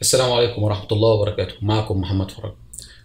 السلام عليكم ورحمة الله وبركاته معكم محمد فرج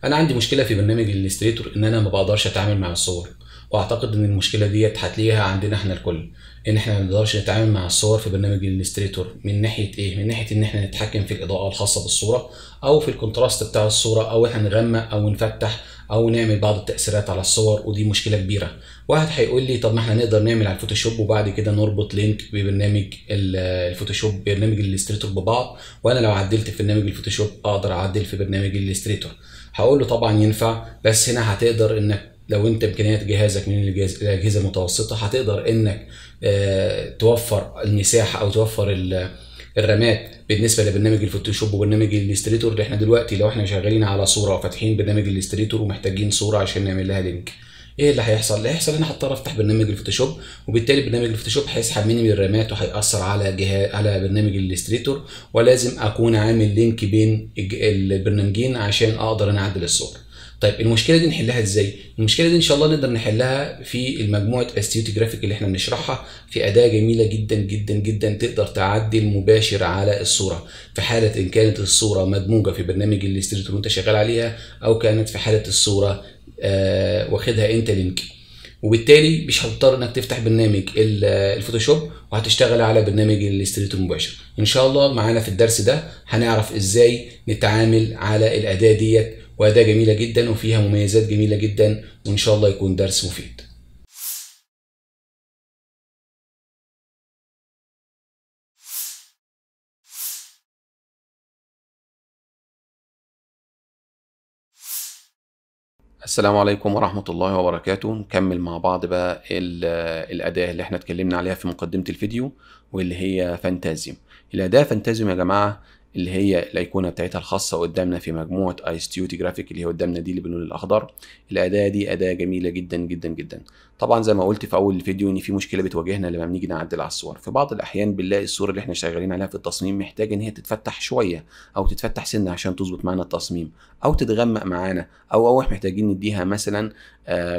أنا عندي مشكلة في برنامج الإليستريتور إن أنا ما بقدرش أتعامل مع الصور وأعتقد إن المشكلة ديت هتلاقيها عندنا إحنا الكل إن إحنا ما بنقدرش نتعامل مع الصور في برنامج الإليستريتور من ناحية إيه؟ من ناحية إن إحنا نتحكم في الإضاءة الخاصة بالصورة أو في الكونتراست بتاع الصورة أو إحنا نغمق أو نفتح او نعمل بعض التاثيرات على الصور ودي مشكله كبيره واحد هيقول لي طب ما احنا نقدر نعمل على الفوتوشوب وبعد كده نربط لينك ببرنامج الفوتوشوب برنامج الاستريتور ببعض وانا لو عدلت في برنامج الفوتوشوب اقدر اعدل في برنامج الاستريتور هقول له طبعا ينفع بس هنا هتقدر انك لو انت امكانيات جهازك من الاجهزه المتوسطه هتقدر انك آه، توفر المساحه او توفر الرامات بالنسبه لبرنامج الفوتوشوب وبرنامج الاستريتور احنا دلوقتي لو احنا شغالين على صوره وفاتحين برنامج الاستريتور ومحتاجين صوره عشان نعمل لها لينك ايه اللي هيحصل؟ اللي هيحصل انا هضطر افتح برنامج الفوتوشوب وبالتالي برنامج الفوتوشوب هيسحب مني من الرامات وهيأثر على جهاز على برنامج الاستريتور ولازم اكون عامل لينك بين البرنامجين عشان اقدر انا اعدل الصوره. طيب المشكله دي نحلها ازاي المشكله دي ان شاء الله نقدر نحلها في المجموعه استيوتي جرافيك اللي احنا بنشرحها في اداه جميله جدا جدا جدا تقدر تعدل مباشر على الصوره في حاله ان كانت الصوره مدموجه في برنامج الاستريتور اللي انت شغال عليها او كانت في حاله الصوره آه واخدها انت لينك وبالتالي مش هتضطر انك تفتح برنامج آه، الفوتوشوب وهتشتغل على برنامج الاستريت المباشر ان شاء الله معانا في الدرس ده هنعرف ازاي نتعامل على الاداه ديت وأداة جميلة جدا وفيها مميزات جميلة جدا وإن شاء الله يكون درس مفيد السلام عليكم ورحمة الله وبركاته نكمل مع بعض بقى الأداة اللي احنا اتكلمنا عليها في مقدمة الفيديو واللي هي فانتازيوم الأداة فانتازيوم يا جماعة اللي هي الايقونه بتاعتها الخاصه قدامنا في مجموعه ايستيوتي جرافيك اللي هي قدامنا دي اللي باللون الاخضر الاداه دي اداه جميله جدا جدا جدا طبعا زي ما قلت في اول الفيديو ان في مشكله بتواجهنا لما بنيجي نعدل على الصور في بعض الاحيان بنلاقي الصوره اللي احنا شغالين عليها في التصميم محتاجه ان هي تتفتح شويه او تتفتح سنه عشان تظبط معانا التصميم او تتغمق معانا او او محتاجين نديها مثلا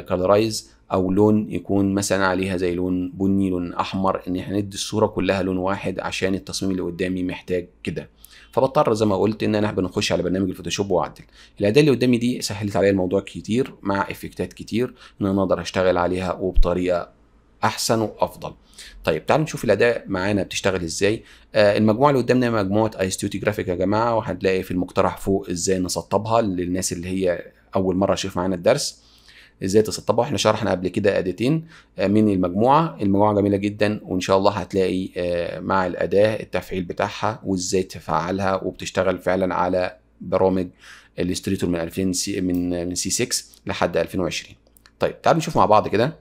كالرايز آه، او لون يكون مثلا عليها زي لون بني لون احمر ان احنا ندي الصوره كلها لون واحد عشان التصميم اللي قدامي محتاج كده فبضطر زي ما قلت ان انا بنخش على برنامج الفوتوشوب واعدل الاداه اللي قدامي دي سهلت عليا الموضوع كتير مع افكتات كتير ان انا اقدر اشتغل عليها وبطريقه احسن وافضل طيب تعالوا نشوف الاداء معانا بتشتغل ازاي آه المجموعه اللي قدامنا مجموعه ايستيوتي جرافيك يا جماعه وهتلاقي في المقترح فوق ازاي نسطبها للناس اللي هي اول مره تشوف معانا الدرس ازاي تسطبها احنا شرحنا قبل كده اداتين آه، من المجموعه المجموعه جميله جدا وان شاء الله هتلاقي آه، مع الاداه التفعيل بتاعها وازاي تفعلها وبتشتغل فعلا على برامج الاستريتور من 2000 سي من من سي 6 لحد 2020 طيب تعالوا نشوف مع بعض كده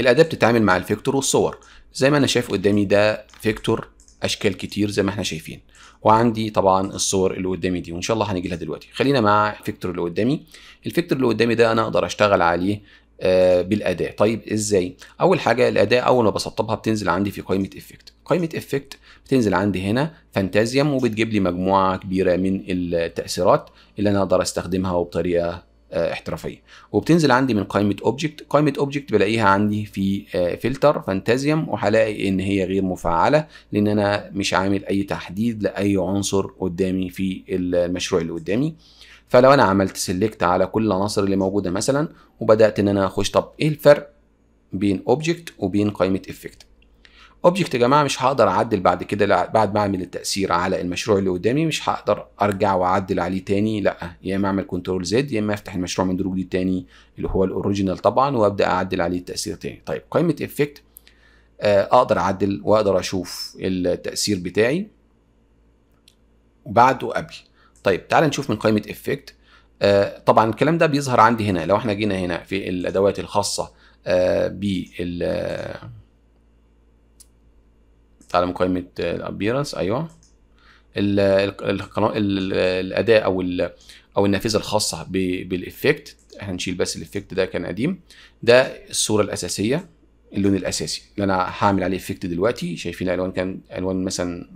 الاداه بتتعامل مع الفيكتور والصور زي ما انا شايف قدامي ده فيكتور اشكال كتير زي ما احنا شايفين وعندي طبعا الصور اللي قدامي دي وان شاء الله هنيجي لها دلوقتي خلينا مع الفيكتور اللي قدامي الفيكتور اللي قدامي ده انا اقدر اشتغل عليه آه، بالاداء بالاداه طيب ازاي اول حاجه الاداه اول ما بسطبها بتنزل عندي في قائمه افكت قائمه افكت بتنزل عندي هنا فانتازيوم وبتجيب لي مجموعه كبيره من التاثيرات اللي انا اقدر استخدمها وبطريقه آه، احترافيه وبتنزل عندي من قائمه اوبجكت قائمه اوبجكت بلاقيها عندي في فلتر آه، فانتازيوم وهلاقي ان هي غير مفعله لان انا مش عامل اي تحديد لاي عنصر قدامي في المشروع اللي قدامي فلو انا عملت سيلكت على كل العناصر اللي موجوده مثلا وبدات ان انا اخش طب ايه الفرق بين اوبجكت وبين قائمه افكت اوبجكت يا جماعه مش هقدر اعدل بعد كده بعد ما اعمل التاثير على المشروع اللي قدامي مش هقدر ارجع واعدل عليه تاني لا يا اما اعمل كنترول زد يا اما افتح المشروع من دروج جديد تاني اللي هو الاوريجينال طبعا وابدا اعدل عليه التاثير تاني طيب قائمه افكت آه، اقدر اعدل واقدر اشوف التاثير بتاعي بعد وقبل طيب تعال نشوف من قائمه افكت آه، طبعا الكلام ده بيظهر عندي هنا لو احنا جينا هنا في الادوات الخاصه آه، بال تعالى قائمة الابيرنس ايوه ال ال ال الاداه او او النافذه الخاصه بالافكت هنشيل بس الافكت ده كان قديم ده الصوره الاساسيه اللون الاساسي اللي انا هعمل عليه افكت دلوقتي شايفين الالوان كان الوان مثلا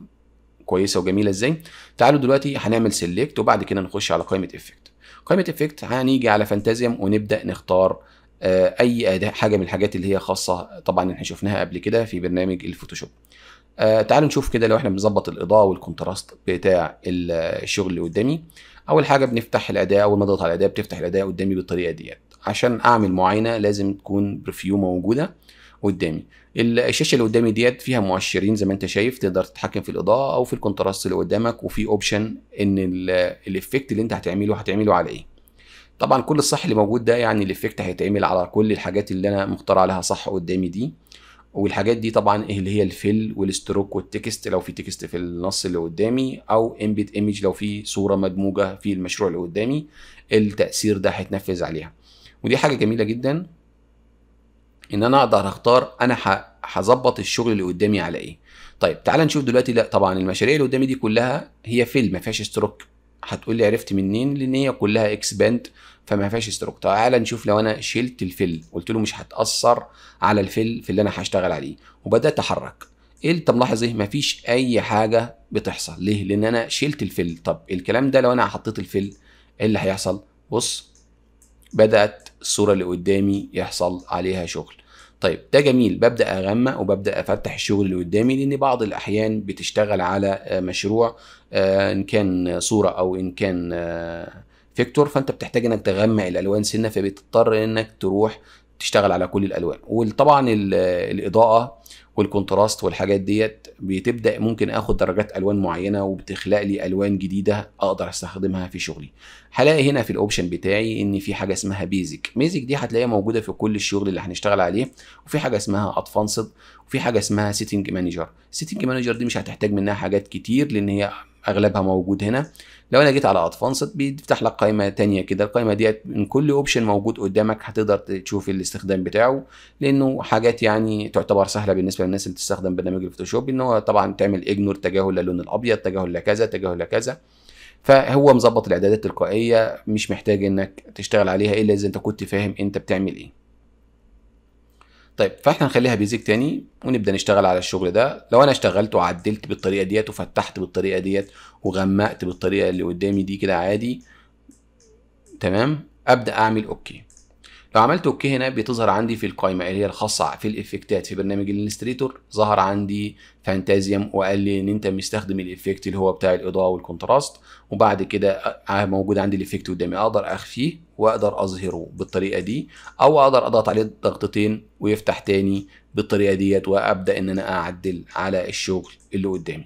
كويسه وجميله ازاي تعالوا دلوقتي هنعمل سيلكت وبعد كده نخش على قائمه افكت قائمه افكت هنيجي على فانتازيوم ونبدا نختار آه، اي حاجه من الحاجات اللي هي خاصه طبعا احنا شفناها قبل كده في برنامج الفوتوشوب آه تعالوا نشوف كده لو احنا بنظبط الاضاءه والكونتراست بتاع الشغل اللي قدامي اول حاجه بنفتح الاداه اول ما اضغط على الاداه بتفتح الاداه قدامي بالطريقه ديت عشان اعمل معاينه لازم تكون بريفيو موجوده قدامي الشاشه اللي قدامي ديت فيها مؤشرين زي ما انت شايف تقدر تتحكم في الاضاءه او في الكونتراست اللي قدامك وفي اوبشن ان الايفكت اللي انت هتعمله هتعمله على ايه طبعا كل الصح اللي موجود ده يعني الايفكت هيتعمل على كل الحاجات اللي انا مختار عليها صح قدامي دي والحاجات دي طبعا ايه اللي هي الفيل والستروك والتكست لو في تكست في النص اللي قدامي او امبيت ايمج لو في صوره مدموجه في المشروع اللي قدامي التاثير ده هيتنفذ عليها ودي حاجه جميله جدا ان انا اقدر اختار انا هظبط الشغل اللي قدامي على ايه طيب تعال نشوف دلوقتي لا طبعا المشاريع اللي قدامي دي كلها هي فيل ما فيهاش ستروك هتقول لي عرفت منين لان هي كلها اكسباند فما فيهاش استروك تعالى نشوف لو انا شلت الفيل قلت له مش هتاثر على الفيل في اللي انا هشتغل عليه وبدات احرك ايه اللي ملاحظ ايه مفيش اي حاجه بتحصل ليه لان انا شلت الفيل طب الكلام ده لو انا حطيت الفيل ايه اللي هيحصل بص بدات الصوره اللي قدامي يحصل عليها شغل طيب ده جميل ببدا اغمق وببدا افتح الشغل اللي قدامي لان بعض الاحيان بتشتغل على آه، مشروع آه، ان كان صوره او ان كان آه، فيكتور فانت بتحتاج انك تغمق الالوان سنه فبتضطر انك تروح تشتغل على كل الالوان وطبعا الاضاءه والكونتراست والحاجات ديت بتبدا ممكن اخد درجات الوان معينه وبتخلق لي الوان جديده اقدر استخدمها في شغلي هلاقي هنا في الاوبشن بتاعي ان في حاجه اسمها بيزك بيزك دي هتلاقيها موجوده في كل الشغل اللي هنشتغل عليه وفي حاجه اسمها ادفانسد وفي حاجه اسمها سيتنج مانجر سيتنج مانجر دي مش هتحتاج منها حاجات كتير لان هي اغلبها موجود هنا لو انا جيت على ادفانسد بيفتح لك قائمه تانية كده القائمه ديت من كل اوبشن موجود قدامك هتقدر تشوف الاستخدام بتاعه لانه حاجات يعني تعتبر سهله بالنسبه للناس اللي بتستخدم برنامج الفوتوشوب ان هو طبعا تعمل اجنور تجاهل للون الابيض تجاهل لكذا تجاهل لكذا فهو مظبط الاعدادات التلقائيه مش محتاج انك تشتغل عليها الا اذا انت كنت فاهم انت بتعمل ايه طيب فاحنا نخليها بيزك تاني ونبدا نشتغل على الشغل ده لو انا اشتغلت وعدلت بالطريقه ديت وفتحت بالطريقه ديت وغمقت بالطريقه اللي قدامي دي كده عادي تمام ابدا اعمل اوكي لو عملت اوكي هنا بتظهر عندي في القائمه اللي هي الخاصه في الافكتات في برنامج الانستريتور ظهر عندي فانتازيوم وقال لي ان انت مستخدم الافكت اللي هو بتاع الاضاءه والكونتراست وبعد كده موجود عندي الافكت قدامي اقدر اخفيه واقدر اظهره بالطريقه دي او اقدر اضغط عليه ضغطتين ويفتح تاني بالطريقه ديت وابدا ان انا اعدل على الشغل اللي قدامي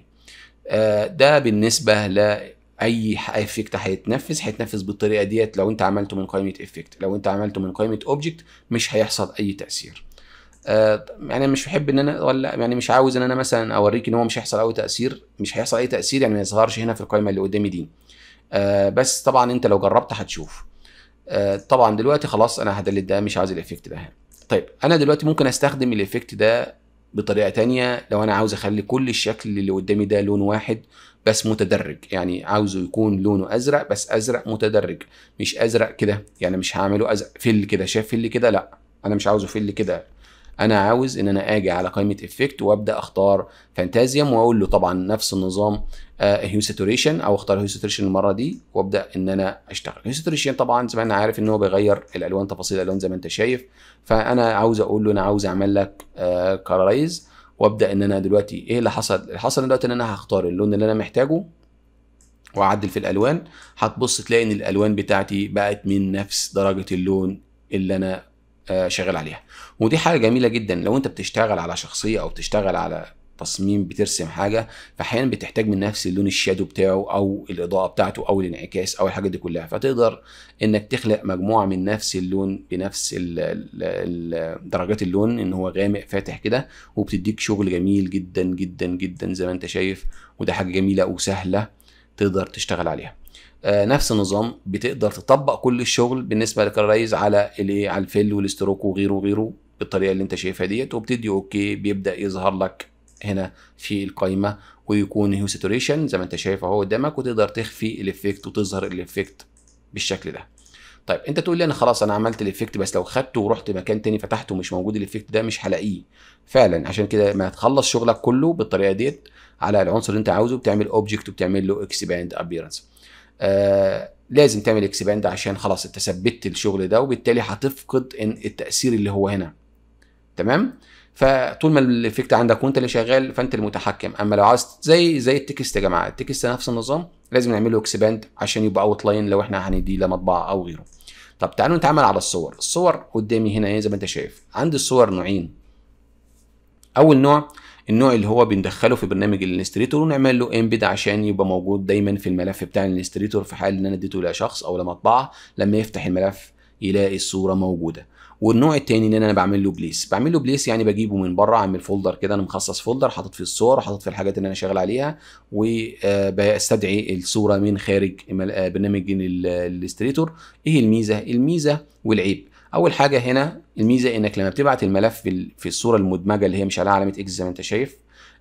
آه، ده بالنسبه ل اي افكت هيتنفذ هيتنفذ بالطريقه ديت لو انت عملته من قائمه افكت لو انت عملته من قائمه اوبجكت مش هيحصل اي تاثير آه يعني مش بحب ان انا ولا يعني مش عاوز ان انا مثلا اوريك ان هو مش هيحصل اي تاثير مش هيحصل اي تاثير يعني ما يظهرش هنا في القائمه اللي قدامي دي آه بس طبعا انت لو جربت هتشوف آه طبعا دلوقتي خلاص انا هدلت ده مش عايز الافكت ده طيب انا دلوقتي ممكن استخدم الافكت ده بطريقه تانية لو انا عاوز اخلي كل الشكل اللي قدامي ده لون واحد بس متدرج يعني عاوزه يكون لونه ازرق بس ازرق متدرج مش ازرق كده يعني مش هعمله ازرق فل كده شايف فل كده لا انا مش عاوزه فل كده انا عاوز ان انا اجي على قائمه افكت وابدا اختار فانتازيوم واقول له طبعا نفس النظام آه، هيو ساتوريشن او اختار هيو ساتوريشن المره دي وابدا ان انا اشتغل هيو ساتوريشن طبعا زي ما انا عارف ان هو بيغير الالوان تفاصيل الالوان زي ما انت شايف فانا عاوز اقول له انا عاوز اعمل لك كالرايز آه، وابدا ان انا دلوقتي ايه اللي حصل اللي حصل دلوقتي ان انا هختار اللون اللي انا محتاجه واعدل في الالوان هتبص تلاقي ان الالوان بتاعتي بقت من نفس درجه اللون اللي انا آه، شغال عليها ودي حاجه جميله جدا لو انت بتشتغل على شخصيه او بتشتغل على تصميم بترسم حاجه فاحيانا بتحتاج من نفس اللون الشادو بتاعه او الاضاءه بتاعته او الانعكاس او الحاجات دي كلها فتقدر انك تخلق مجموعه من نفس اللون بنفس درجات اللون ان هو غامق فاتح كده وبتديك شغل جميل جدا جدا جدا زي ما انت شايف وده حاجه جميله وسهله تقدر تشتغل عليها آه، نفس النظام بتقدر تطبق كل الشغل بالنسبه للكرايز على الايه على الفيل والاستروك وغيره وغيره بالطريقه اللي انت شايفها ديت وبتدي اوكي بيبدا يظهر لك هنا في القايمه ويكون هيو ساتوريشن زي ما انت شايف اهو قدامك وتقدر تخفي الافكت وتظهر الافكت بالشكل ده طيب انت تقول لي انا خلاص انا عملت الايفكت بس لو خدته ورحت مكان تاني فتحته مش موجود الايفكت ده مش هلاقيه فعلا عشان كده ما تخلص شغلك كله بالطريقه ديت على العنصر اللي انت عاوزه بتعمل اوبجكت وبتعمل له اكسباند ابييرنس آه، لازم تعمل اكسباند عشان خلاص انت ثبت الشغل ده وبالتالي هتفقد ان التاثير اللي هو هنا تمام فطول ما الافكت عندك وانت اللي شغال فانت المتحكم اما لو عاوز زي زي التكست يا جماعه التكست نفس النظام لازم نعمل له اكسباند عشان يبقى اوت لاين لو احنا هنديه لمطبعه او غيره طب تعالوا نتعامل على الصور الصور قدامي هنا إيه؟ زي ما انت شايف عندي الصور نوعين اول نوع النوع اللي هو بندخله في برنامج الانستريتور ونعمل له امبيد عشان يبقى موجود دايما في الملف بتاع الانستريتور في حال ان انا اديته لشخص او لما اطبعه لما يفتح الملف يلاقي الصوره موجوده والنوع التاني ان انا بعمل له بليس بعمل له بليس يعني بجيبه من بره عامل فولدر كده انا مخصص فولدر حاطط فيه الصور حاطط فيه الحاجات اللي انا شغال عليها وبستدعي آه، الصوره من خارج آه، برنامج الالستريتور ايه الميزه الميزه والعيب اول حاجه هنا الميزه انك لما بتبعت الملف في الصوره المدمجه اللي هي مش عليها علامه اكس زي ما انت شايف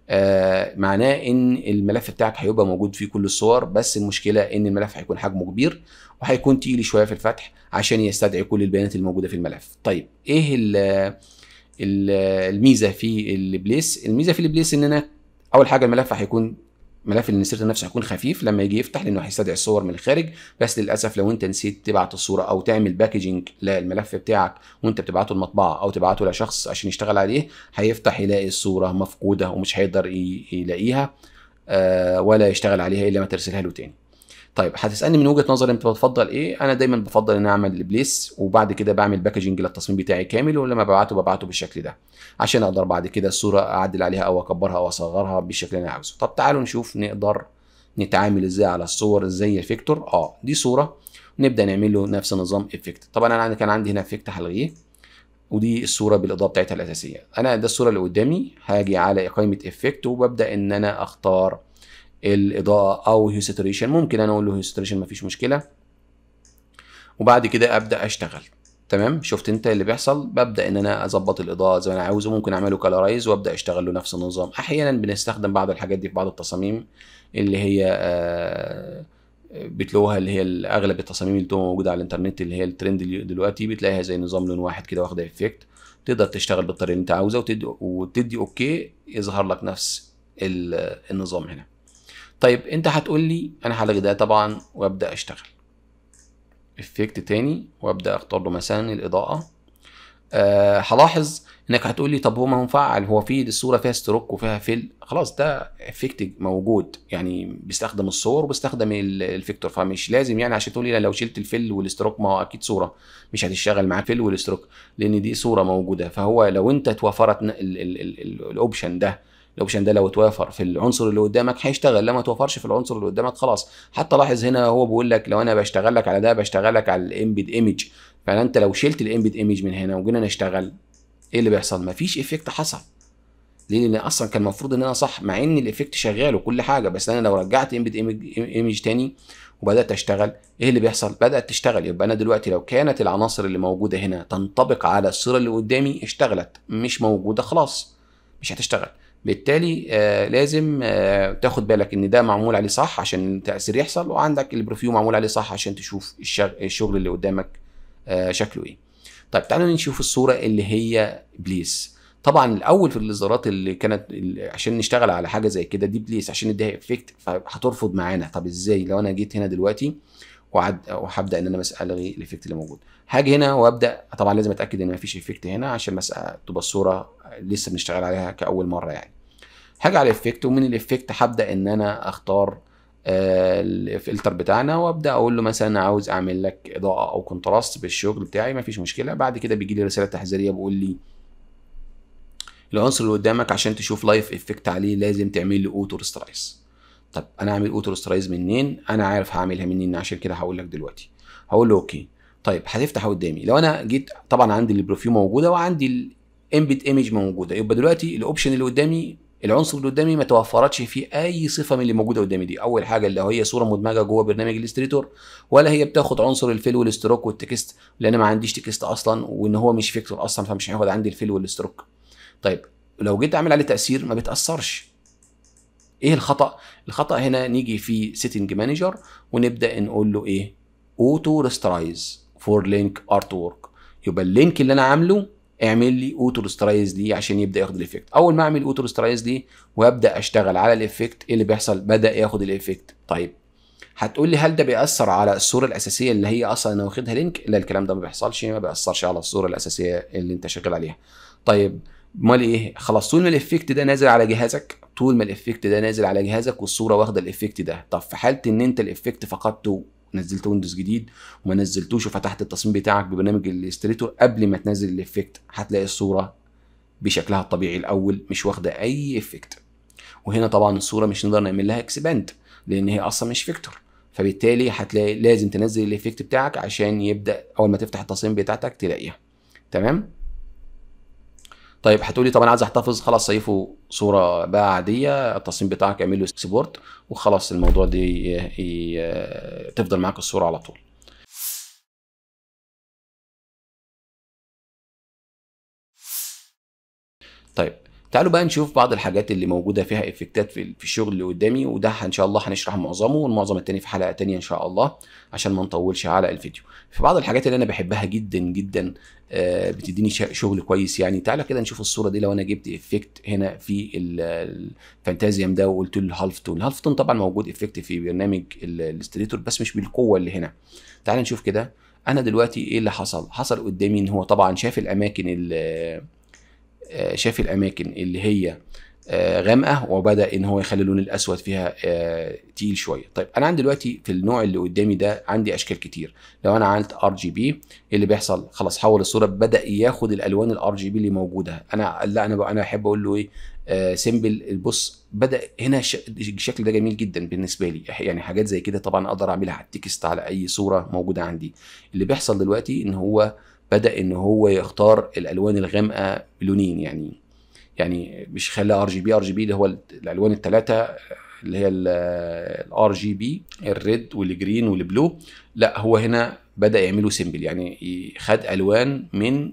آه معناه ان الملف بتاعك هيبقى موجود فيه كل الصور بس المشكله ان الملف هيكون حجمه كبير وهيكون تقيل شويه في الفتح عشان يستدعي كل البيانات الموجوده في الملف طيب ايه الـ الـ الميزه في البليس الميزه في البليس ان انا اول حاجه الملف هيكون ملف الانسيرت نفسه هيكون خفيف لما يجي يفتح لانه هيستدعي الصور من الخارج بس للاسف لو انت نسيت تبعت الصوره او تعمل باكجنج للملف بتاعك وانت بتبعته المطبعه او تبعته لشخص عشان يشتغل عليه هيفتح يلاقي الصوره مفقوده ومش هيقدر يلاقيها آه، ولا يشتغل عليها الا ما ترسلها له تاني طيب هتسالني من وجهه نظري انت بتفضل ايه انا دايما بفضل ان انا اعمل بليس وبعد كده بعمل باكجنج للتصميم بتاعي كامل ولما ببعته ببعته بالشكل ده عشان اقدر بعد كده الصوره اعدل عليها او اكبرها او اصغرها بالشكل اللي انا عاوزه طب تعالوا نشوف نقدر نتعامل ازاي على الصور زي الفيكتور اه دي صوره نبدا نعمل له نفس نظام افكت طبعا انا كان عندي هنا افكت هلغيه ودي الصوره بالاضاءه بتاعتها الاساسيه انا ده الصوره اللي قدامي هاجي على قائمه افكت وببدا ان انا اختار الاضاءه او هيو ساتوريشن ممكن انا اقول له هيو ساتوريشن مفيش مشكله وبعد كده ابدا اشتغل تمام شفت انت اللي بيحصل ببدا ان انا اظبط الاضاءه زي ما انا عاوزه ممكن اعمله كلارايز وابدا اشتغل له نفس النظام احيانا بنستخدم بعض الحاجات دي في بعض التصاميم اللي هي آه، بتلوها اللي هي اغلب التصاميم اللي موجوده على الانترنت اللي هي الترند دلوقتي بتلاقيها زي نظام لون واحد كده واخده افكت تقدر تشتغل بالطريقه اللي انت عاوزها وتدي, وتدي اوكي يظهر لك نفس النظام هنا طيب انت هتقول لي انا هلغي ده طبعا وابدا اشتغل افكت تاني وابدا اختار له مثلا الاضاءه أه هلاحظ انك هتقول لي طب هو ما هو مفعل هو في الصوره فيها ستروك وفيها فيل خلاص ده افكت موجود يعني بيستخدم الصور وبيستخدم الفيكتور فمش لازم يعني عشان تقول لي لو شلت الفيل والستروك ما هو اكيد صوره مش هتشتغل معاه فيل والستروك لان دي صوره موجوده فهو لو انت توفرت الاوبشن ده الاوبشن ده لو اتوافر في العنصر اللي قدامك هيشتغل لما توفرش في العنصر اللي قدامك خلاص حتى لاحظ هنا هو بيقول لك لو انا بشتغل لك على ده بشتغل لك على الامبيد ايمج فانت لو شلت الامبيد ايمج من هنا وجينا نشتغل ايه اللي بيحصل مفيش ايفكت حصل ليه لان اصلا كان المفروض ان انا صح مع ان الايفكت شغال وكل حاجه بس انا لو رجعت امبيد ايمج تاني وبدات اشتغل ايه اللي بيحصل بدات تشتغل يبقى انا دلوقتي لو كانت العناصر اللي موجوده هنا تنطبق على الصوره اللي قدامي اشتغلت مش موجوده خلاص مش هتشتغل بالتالي آه لازم آه تاخد بالك ان ده معمول عليه صح عشان التاثير يحصل وعندك البروفيو معمول عليه صح عشان تشوف الشغل اللي قدامك آه شكله ايه طيب تعالوا نشوف الصوره اللي هي بليس طبعا الاول في الاصدارات اللي كانت عشان نشتغل على حاجه زي كده دي بليس عشان اديها افكت فهترفض معانا طب ازاي لو انا جيت هنا دلوقتي وعد وهبدا ان انا بس الغي الافكت اللي موجود هاجي هنا وابدا طبعا لازم اتاكد ان مفيش افكت هنا عشان بس تبقى الصوره لسه بنشتغل عليها كاول مره يعني هاجي على الافكت ومن الافكت هبدا ان انا اختار آه، الفلتر بتاعنا وابدا اقول له مثلا انا عاوز اعمل لك اضاءه او كونتراست بالشغل بتاعي مفيش مشكله بعد كده بيجي لي رساله تحذيريه بيقول لي العنصر اللي قدامك عشان تشوف لايف افكت عليه لازم تعمل له اوتو ريسترايز طب انا اعمل اوتو ريسترايز منين انا عارف هعملها منين عشان كده هقول لك دلوقتي هقول له اوكي طيب هتفتح قدامي لو انا جيت طبعا عندي البروفيو موجوده وعندي الامبيد ايمج موجوده يبقى دلوقتي الاوبشن اللي قدامي العنصر اللي قدامي ما توفرتش فيه اي صفه من اللي موجوده قدامي دي اول حاجه اللي هي صوره مدمجه جوه برنامج الستريتور ولا هي بتاخد عنصر الفيل والستروك والتكست لان ما عنديش تكست اصلا وان هو مش فيكتور اصلا فمش هياخد عندي الفيل والستروك طيب لو جيت اعمل عليه تاثير ما بتاثرش ايه الخطا الخطا هنا نيجي في سيتنج مانجر ونبدا نقول له ايه اوتو ريسترايز فور لينك ارت وورك يبقى اللينك اللي انا عامله اعمل لي اوتو سترايز دي عشان يبدا ياخد الايفكت اول ما اعمل اوتو سترايز دي وابدا اشتغل على الايفكت ايه اللي بيحصل بدا ياخد الايفكت طيب هتقول لي هل ده بيأثر على الصوره الاساسيه اللي هي اصلا انا واخدها لينك لا الكلام ده ما بيحصلش ما بيأثرش على الصوره الاساسيه اللي انت شغال عليها طيب امال ايه خلاص طول ما الايفكت ده نازل على جهازك طول ما الايفكت ده نازل على جهازك والصوره واخده الايفكت ده طب في حاله ان انت الايفكت فقدته نزلت ويندوز جديد وما نزلتوش وفتحت التصميم بتاعك ببرنامج الاستريتور قبل ما تنزل الايفكت هتلاقي الصوره بشكلها الطبيعي الاول مش واخده اي افكت وهنا طبعا الصوره مش نقدر نعمل لها اكسباند لان هي اصلا مش فيكتور فبالتالي هتلاقي لازم تنزل الايفكت بتاعك عشان يبدا اول ما تفتح التصميم بتاعتك تلاقيها تمام طيب هتقولي طب انا عايز احتفظ خلاص سيفه صوره بقى عاديه التصميم بتاعك اعمل له اكسبورت وخلاص الموضوع دي تفضل معاك الصوره على طول طيب تعالوا بقى نشوف بعض الحاجات اللي موجوده فيها افكتات في الشغل اللي قدامي وده ان شاء الله هنشرح معظمه والمعظم التاني في حلقه تانية ان شاء الله عشان ما نطولش على الفيديو في بعض الحاجات اللي انا بحبها جدا جدا آه، بتديني شغل كويس يعني تعالى كده نشوف الصوره دي لو انا جبت افكت هنا في الفانتازيوم ده وقلت له تون الهالف تون طبعا موجود افكت في برنامج الاستريتور بس مش بالقوه اللي هنا تعالى نشوف كده انا دلوقتي ايه اللي حصل حصل قدامي ان هو طبعا شاف الاماكن اللي آه، شاف الاماكن اللي هي آه، غامقه وبدا ان هو يخلي اللون الاسود فيها آه، تقيل شويه طيب انا عندي دلوقتي في النوع اللي قدامي ده عندي اشكال كتير لو انا عملت ار جي بي اللي بيحصل خلاص حول الصوره بدا ياخد الالوان الار جي بي اللي موجوده انا لا انا انا احب اقول له ايه سيمبل بص بدا هنا الشكل ده جميل جدا بالنسبه لي يعني حاجات زي كده طبعا اقدر اعملها على التكست على اي صوره موجوده عندي اللي بيحصل دلوقتي ان هو بدا ان هو يختار الالوان الغامقه بلونين يعني يعني مش خلى ار جي بي ار جي بي اللي هو الالوان الثلاثه اللي هي الار جي بي الريد والجرين والبلو لا هو هنا بدا يعمله سيمبل يعني خد الوان من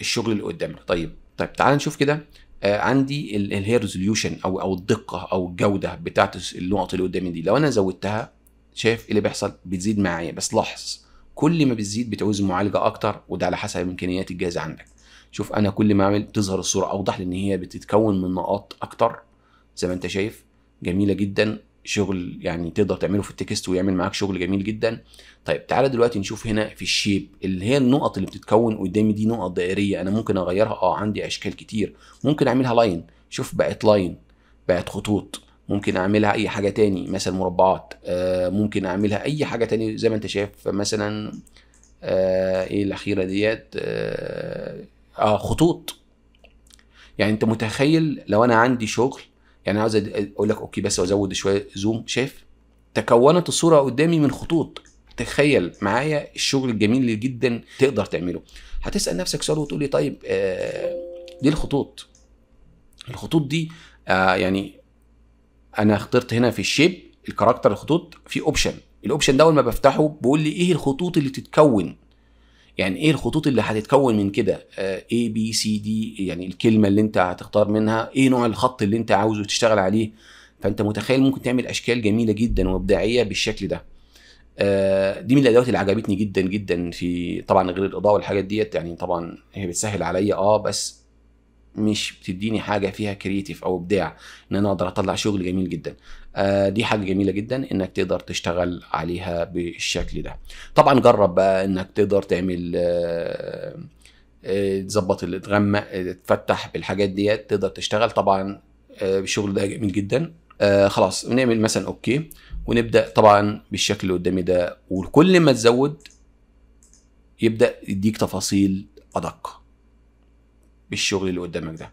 الشغل اللي قدامنا طيب طيب تعال نشوف كده آه عندي الهير ريزوليوشن او او الدقه او الجوده بتاعت النقط اللي قدامي دي لو انا زودتها شايف ايه اللي بيحصل بتزيد معايا بس لاحظ كل ما بتزيد بتعوز معالجه اكتر وده على حسب امكانيات الجهاز عندك شوف انا كل ما اعمل تظهر الصوره اوضح لان هي بتتكون من نقاط اكتر زي ما انت شايف جميله جدا شغل يعني تقدر تعمله في التكست ويعمل معاك شغل جميل جدا طيب تعالى دلوقتي نشوف هنا في الشيب اللي هي النقط اللي بتتكون قدامي دي نقط دائريه انا ممكن اغيرها اه عندي اشكال كتير ممكن اعملها لاين شوف بقت لاين بقت خطوط ممكن اعملها اي حاجه تاني مثلا مربعات آه، ممكن اعملها اي حاجه تاني زي ما انت شايف مثلا آه، ايه الاخيره ديت آه،, اه خطوط يعني انت متخيل لو انا عندي شغل يعني عاوز اقول لك اوكي بس وازود شويه زوم شايف تكونت الصوره قدامي من خطوط تخيل معايا الشغل الجميل جدا تقدر تعمله هتسال نفسك سؤال وتقول لي طيب آه دي الخطوط الخطوط دي آه يعني انا اخترت هنا في الشيب الكاركتر الخطوط في اوبشن الاوبشن ده اول ما بفتحه بيقول لي ايه الخطوط اللي تتكون يعني ايه الخطوط اللي هتتكون من كده اي بي سي دي يعني الكلمه اللي انت هتختار منها ايه نوع الخط اللي انت عاوزه تشتغل عليه فانت متخيل ممكن تعمل اشكال جميله جدا وابداعيه بالشكل ده آه، دي من الادوات اللي عجبتني جدا جدا في طبعا غير الاضاءه والحاجات ديت يعني طبعا هي بتسهل عليا اه بس مش بتديني حاجه فيها كرييتيف او ابداع ان انا اقدر اطلع شغل جميل جدا آه، دي حاجه جميله جدا انك تقدر تشتغل عليها بالشكل ده طبعا جرب بقى انك تقدر تعمل آه، آه، تظبط آه تغمق تفتح بالحاجات ديت تقدر تشتغل طبعا الشغل ده جميل جدا خلاص بنعمل مثلا اوكي ونبدا طبعا بالشكل اللي قدامي ده وكل ما تزود يبدا يديك تفاصيل ادق بالشغل اللي قدامك ده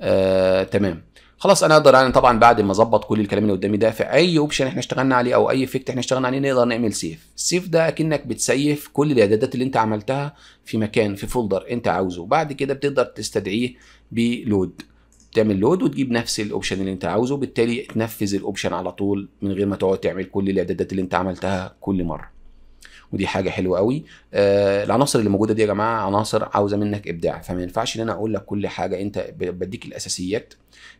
آه، تمام خلاص انا اقدر انا يعني طبعا بعد ما اظبط كل الكلام اللي قدامي ده في اي اوبشن احنا اشتغلنا عليه او اي افكت احنا اشتغلنا عليه نقدر نعمل سيف السيف ده اكنك بتسيف كل الاعدادات اللي انت عملتها في مكان في فولدر انت عاوزه بعد كده بتقدر تستدعيه بلود تعمل لود وتجيب نفس الاوبشن اللي انت عاوزه بالتالي تنفذ الاوبشن على طول من غير ما تقعد تعمل كل الاعدادات اللي انت عملتها كل مره ودي حاجه حلوه قوي آه العناصر اللي موجوده دي يا جماعه عناصر عاوزه منك ابداع فما ينفعش ان انا اقول لك كل حاجه انت بديك الاساسيات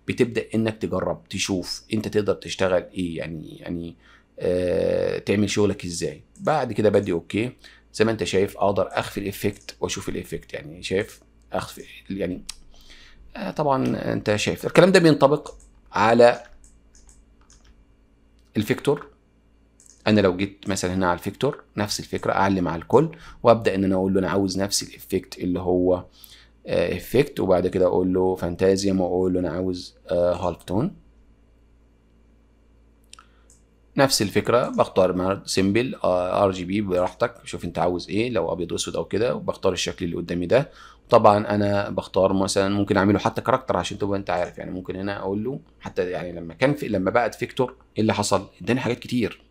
بتبدا انك تجرب تشوف انت تقدر تشتغل ايه يعني يعني آه تعمل شغلك ازاي بعد كده بدي اوكي زي ما انت شايف اقدر اخفي الافكت واشوف الافكت يعني شايف اخفي يعني آه طبعا انت شايف الكلام ده بينطبق على الفيكتور انا لو جيت مثلا هنا على الفيكتور نفس الفكره اعلم على الكل وابدا ان انا اقول له انا عاوز نفس الايفكت اللي هو ايفكت آه، وبعد كده اقول له فانتازيوم واقول له انا عاوز آه، هالف تون نفس الفكره بختار سيمبل آه، ار جي بي براحتك شوف انت عاوز ايه لو ابيض واسود او كده وبختار الشكل اللي قدامي ده طبعا انا بختار مثلا ممكن اعمله حتى كاركتر عشان تبقى انت عارف يعني ممكن هنا اقول له حتى يعني لما كان في لما بقت فيكتور ايه اللي حصل اداني حاجات كتير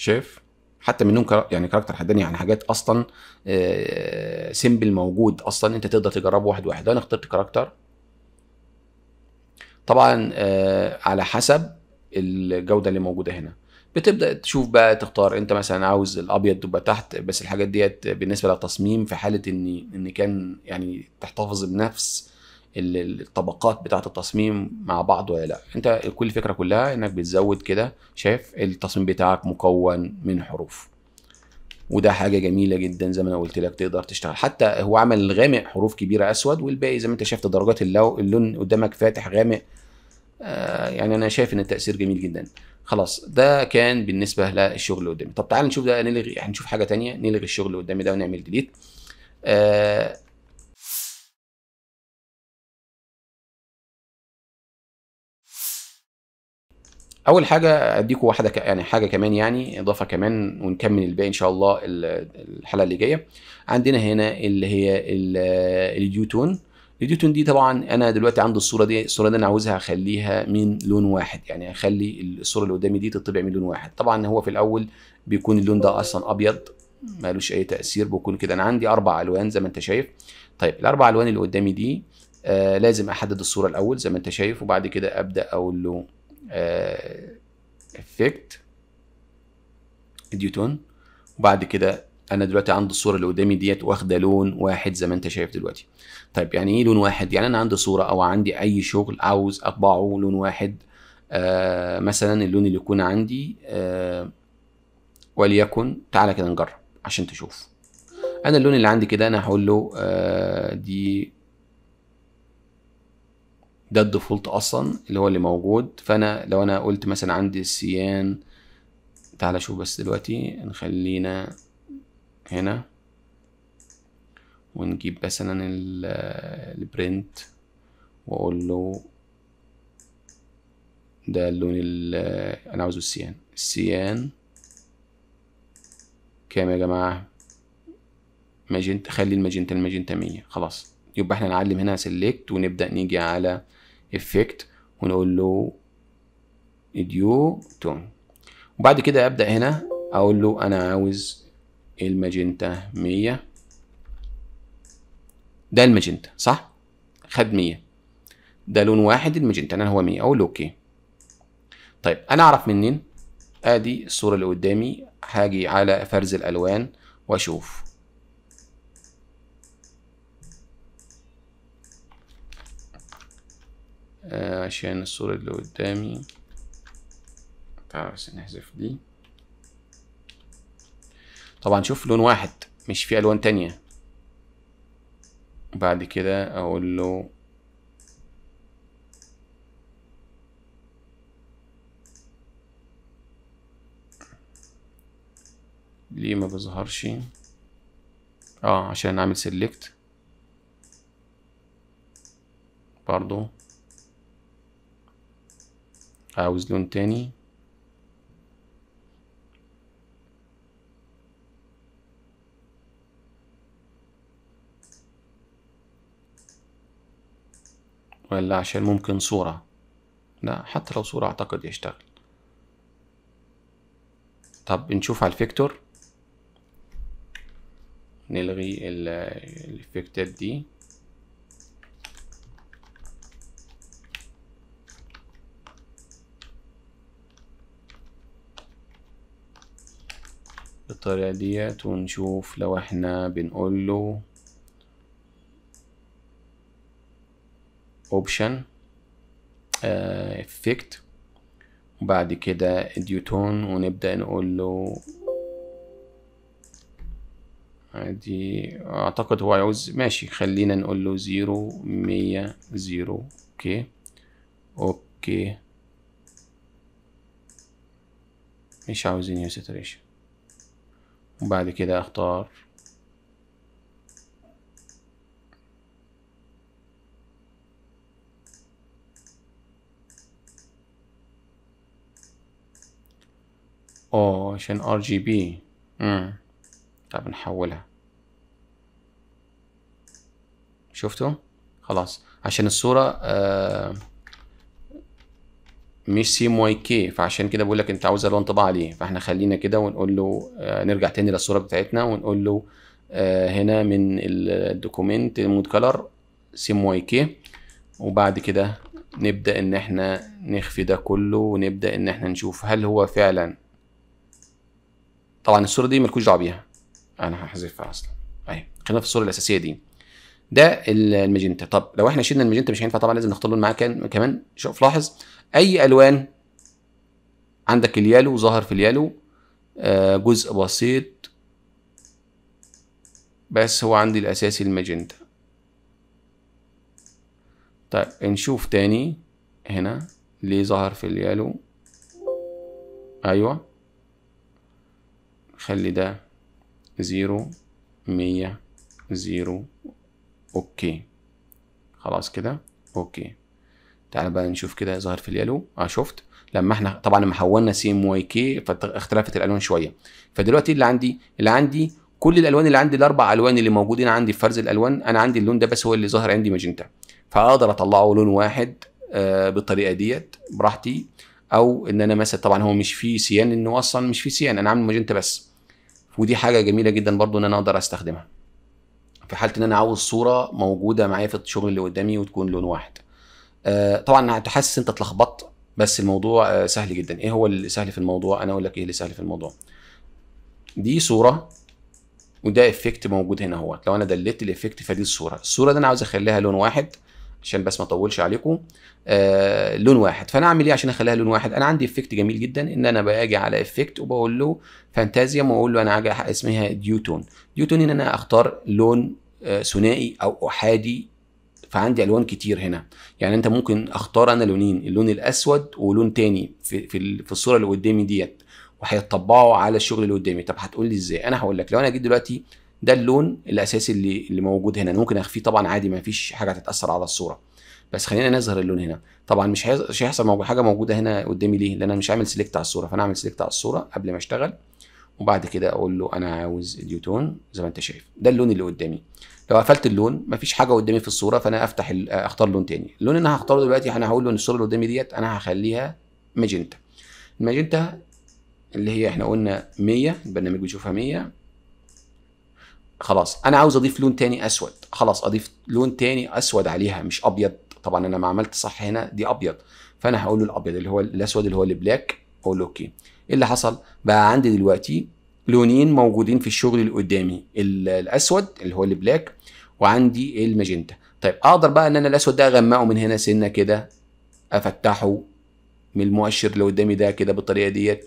شايف حتى منهم يعني كاركتر حداني يعني حاجات اصلا آه، سيمبل موجود اصلا انت تقدر تجربه واحد واحد انا اخترت كاركتر طبعا آه، على حسب الجوده اللي موجوده هنا بتبدا تشوف بقى تختار انت مثلا عاوز الابيض تبقى تحت بس الحاجات ديت بالنسبه للتصميم في حاله ان ان كان يعني تحتفظ بنفس الطبقات بتاعه التصميم مع بعض ولا لا انت كل الفكره كلها انك بتزود كده شايف التصميم بتاعك مكون من حروف وده حاجه جميله جدا زي ما انا قلت لك تقدر تشتغل حتى هو عمل الغامق حروف كبيره اسود والباقي زي ما انت شايف درجات اللون قدامك فاتح غامق آه، يعني انا شايف ان التاثير جميل جدا خلاص ده كان بالنسبه للشغل اللي قدامي طب تعال نشوف ده نلغي هنشوف حاجه تانية نلغي الشغل اللي قدامي ده ونعمل ديليت آه اول حاجه اديكم واحده ك... يعني حاجه كمان يعني اضافه كمان ونكمل الباقي ان شاء الله الحلقه اللي جايه عندنا هنا اللي هي اليوتون اليوتون دي طبعا انا دلوقتي عندي الصوره دي الصوره دي انا عاوزها اخليها من لون واحد يعني اخلي الصوره اللي قدامي دي تطبع من لون واحد طبعا هو في الاول بيكون اللون ده اصلا ابيض مالوش اي تاثير بيكون كده انا عندي اربع الوان زي ما انت شايف طيب الاربع الوان اللي قدامي دي آه لازم احدد الصوره الاول زي ما انت شايف وبعد كده ابدا اقول له افكت آه، ديوتون وبعد كده انا دلوقتي عندي الصوره اللي قدامي ديت واخده لون واحد زي ما انت شايف دلوقتي طيب يعني ايه لون واحد يعني انا عندي صوره او عندي اي شغل عاوز اطبعه لون واحد آه مثلا اللون اللي يكون عندي آه وليكن تعالى كده نجرب عشان تشوف انا اللون اللي عندي كده انا هقول له آه دي ده الديفولت اصلا اللي هو اللي موجود فانا لو انا قلت مثلا عندي السيان تعال شوف بس دلوقتي نخلينا هنا ونجيب مثلا البرنت واقول له ده اللون انا عاوزه السيان السيان كام يا جماعه ماجنتا خلي الماجنتا الماجنتا 100 خلاص يبقى احنا نعلم هنا سيلكت ونبدا نيجي على افكت ونقول له ديو تون وبعد كده ابدا هنا اقول له انا عاوز الماجنتا 100 ده الماجنتا صح خد 100 ده لون واحد الماجنتا انا هو 100 اقول له اوكي طيب انا اعرف منين ادي الصوره اللي قدامي هاجي على فرز الالوان واشوف آه، عشان الصورة اللي قدامي بس نحذف دي طبعا شوف لون واحد مش في ألوان تانية بعد كده أقول له ليه ما بيظهرش اه عشان اعمل سيلكت برضو عاوز لون تاني ولا عشان ممكن صورة لا حتى لو صورة اعتقد يشتغل طب نشوف على الفيكتور نلغي الافكتات دي بالطريقة ديت ونشوف لو احنا بنقول له اوبشن افكت وبعد كده ديوتون ونبدأ نقول له عادي اعتقد هو عاوز ماشي خلينا نقول له زيرو مية زيرو اوكي اوكي مش عاوزين يو ساتوريشن وبعد كده اختار اوه عشان ار جي بي امم طب نحولها شفتوا خلاص عشان الصورة آه مش سي واي كي فعشان كده بقول لك انت عاوز الوان طبع عليه فاحنا خلينا كده ونقول له آه، نرجع تاني للصوره بتاعتنا ونقول له آه، هنا من الدوكيومنت مود كلر سيم واي كي وبعد كده نبدا ان احنا نخفي ده كله ونبدا ان احنا نشوف هل هو فعلا طبعا الصوره دي ملكوش دعوه بيها انا هحذفها اصلا اهي طيب، خلينا في الصوره الاساسيه دي ده الماجنتا طب لو احنا شلنا الماجنتا مش هينفع طبعا لازم نختار لون معاه كمان شوف لاحظ اي الوان عندك اليالو ظهر في اليالو آه جزء بسيط بس هو عندي الاساسي الماجنتا طيب نشوف تاني هنا ليه ظهر في اليالو ايوه خلي ده زيرو مية زيرو اوكي خلاص كده اوكي تعال بقى نشوف كده ظهر في اليلو اه شفت لما احنا طبعا لما حولنا سي ام واي كي فاختلفت الالوان شويه فدلوقتي اللي عندي اللي عندي كل الالوان اللي عندي الاربع الوان اللي موجودين عندي في فرز الالوان انا عندي اللون ده بس هو اللي ظاهر عندي ماجنتا فاقدر اطلعه لون واحد آه بالطريقه ديت براحتي او ان انا مثلا طبعا هو مش فيه سيان انه اصلا مش فيه سيان انا عامل ماجنتا بس ودي حاجه جميله جدا برضو ان انا اقدر استخدمها في حاله ان انا عاوز صوره موجوده معايا في الشغل اللي قدامي وتكون لون واحد آه، طبعا هتحسس انت اتلخبطت بس الموضوع آه، سهل جدا ايه هو اللي سهل في الموضوع انا اقول لك ايه اللي سهل في الموضوع دي صوره وده افكت موجود هنا اهوت لو انا دلت الافكت فدي الصوره الصوره دي انا عاوز اخليها لون واحد عشان بس ما اطولش عليكم آه لون واحد فانا اعمل ايه عشان اخليها لون واحد انا عندي افكت جميل جدا ان انا باجي على افكت وبقول له فانتازيا واقول له انا عايز اسمها ديوتون ديوتون ان انا اختار لون آه، ثنائي او احادي فعندي الوان كتير هنا يعني انت ممكن اختار انا لونين اللون الاسود ولون تاني في في, الصوره اللي قدامي ديت وهيطبقه على الشغل اللي قدامي طب هتقول لي ازاي انا هقول لك لو انا جيت دلوقتي ده اللون الاساسي اللي اللي موجود هنا انا ممكن اخفيه طبعا عادي ما فيش حاجه هتتاثر على الصوره بس خلينا نظهر اللون هنا طبعا مش هيحصل حاجه موجوده هنا قدامي ليه لان انا مش عامل سيلكت على الصوره فانا عامل سيلكت على الصوره قبل ما اشتغل وبعد كده اقول له انا عاوز اليوتون زي ما انت شايف ده اللون اللي قدامي لو قفلت اللون مفيش حاجه قدامي في الصوره فانا افتح اختار لون تاني اللون اللي انا هختاره دلوقتي انا هقول له ان الصوره اللي قدامي ديت انا هخليها ماجنتا الماجنتا اللي هي احنا قلنا 100 البرنامج بيشوفها 100 خلاص انا عاوز اضيف لون تاني اسود خلاص اضيف لون تاني اسود عليها مش ابيض طبعا انا ما عملت صح هنا دي ابيض فانا هقول له الابيض اللي هو الاسود اللي هو البلاك اقول له اوكي ايه اللي حصل بقى عندي دلوقتي لونين موجودين في الشغل اللي قدامي الاسود اللي هو البلاك وعندي الماجنتا طيب اقدر بقى ان انا الاسود ده اغمقه من هنا سنه كده افتحه من المؤشر اللي قدامي ده كده بالطريقه ديت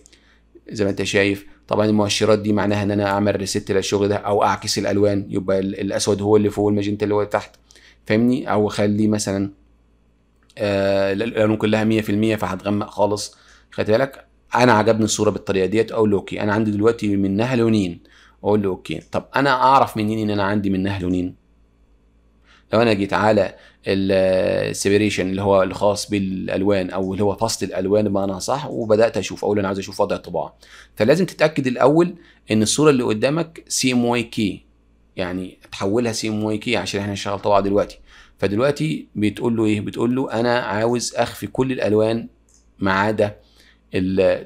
زي ما انت شايف طبعا المؤشرات دي معناها ان انا اعمل ريست للشغل ده او اعكس الالوان يبقى الاسود هو اللي فوق الماجنتا اللي هو تحت فاهمني او اخلي مثلا آه الالوان كلها 100% فهتغمق خالص خدت بالك انا عجبني الصوره بالطريقه ديت اقول له اوكي انا عندي دلوقتي منها لونين اقول له اوكي طب انا اعرف منين ان انا عندي منها لونين لو انا جيت على السيبريشن اللي هو الخاص بالالوان او اللي هو فصل الالوان بمعنى صح وبدات اشوف اقول انا عايز اشوف وضع الطباعه فلازم تتاكد الاول ان الصوره اللي قدامك سي ام واي كي يعني تحولها سي ام واي كي عشان احنا هنشتغل طبعا دلوقتي فدلوقتي بتقول له ايه بتقول له انا عاوز اخفي كل الالوان ما عدا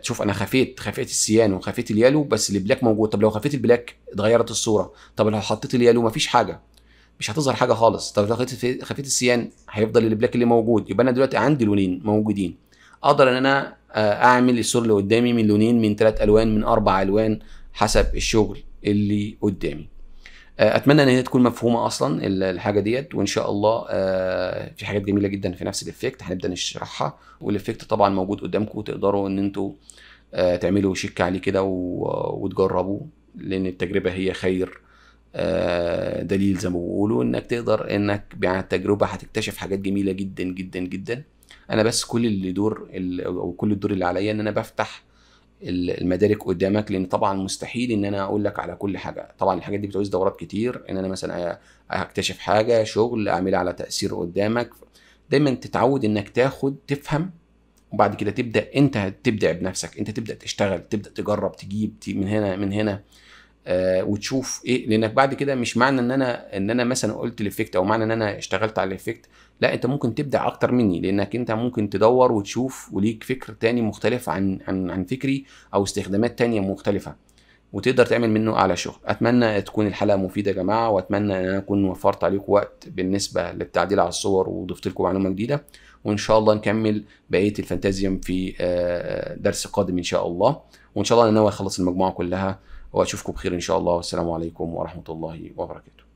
تشوف انا خفيت خفيت السيان وخفيت اليالو بس البلاك موجود طب لو خفيت البلاك اتغيرت الصوره طب لو حطيت اليالو مفيش حاجه مش هتظهر حاجه خالص طب لو خفيت خفيت السيان هيفضل البلاك اللي موجود يبقى انا دلوقتي عندي لونين موجودين اقدر ان انا آه، اعمل الصوره اللي قدامي من لونين من ثلاث الوان من اربع الوان حسب الشغل اللي قدامي آه، اتمنى ان هي تكون مفهومه اصلا الحاجه ديت وان شاء الله آه، في حاجات جميله جدا في نفس الافكت هنبدا نشرحها والافكت طبعا موجود قدامكم تقدروا ان انتوا آه، تعملوا شيك عليه كده وتجربوا لان التجربه هي خير دليل زي ما بيقولوا انك تقدر انك مع التجربه هتكتشف حاجات جميله جدا جدا جدا انا بس كل اللي دور او كل الدور اللي عليا ان انا بفتح المدارك قدامك لان طبعا مستحيل ان انا اقول لك على كل حاجه طبعا الحاجات دي بتعوز دورات كتير ان انا مثلا اكتشف حاجه شغل اعملها على تاثير قدامك دايما تتعود انك تاخد تفهم وبعد كده تبدا انت تبدع بنفسك انت تبدا تشتغل تبدا تجرب تجيب من هنا من هنا آه، وتشوف ايه لانك بعد كده مش معنى ان انا ان انا مثلا قلت الافكت او معنى ان انا اشتغلت على الافكت لا انت ممكن تبدع اكتر مني لانك انت ممكن تدور وتشوف وليك فكر تاني مختلف عن عن عن فكري او استخدامات تانية مختلفه وتقدر تعمل منه اعلى شغل اتمنى تكون الحلقه مفيده يا جماعه واتمنى ان انا اكون وفرت عليكم وقت بالنسبه للتعديل على الصور وضفت لكم معلومه جديده وان شاء الله نكمل بقيه الفانتازيوم في آه، درس قادم ان شاء الله وان شاء الله انا ناوي اخلص المجموعه كلها واشوفكم بخير ان شاء الله والسلام عليكم ورحمه الله وبركاته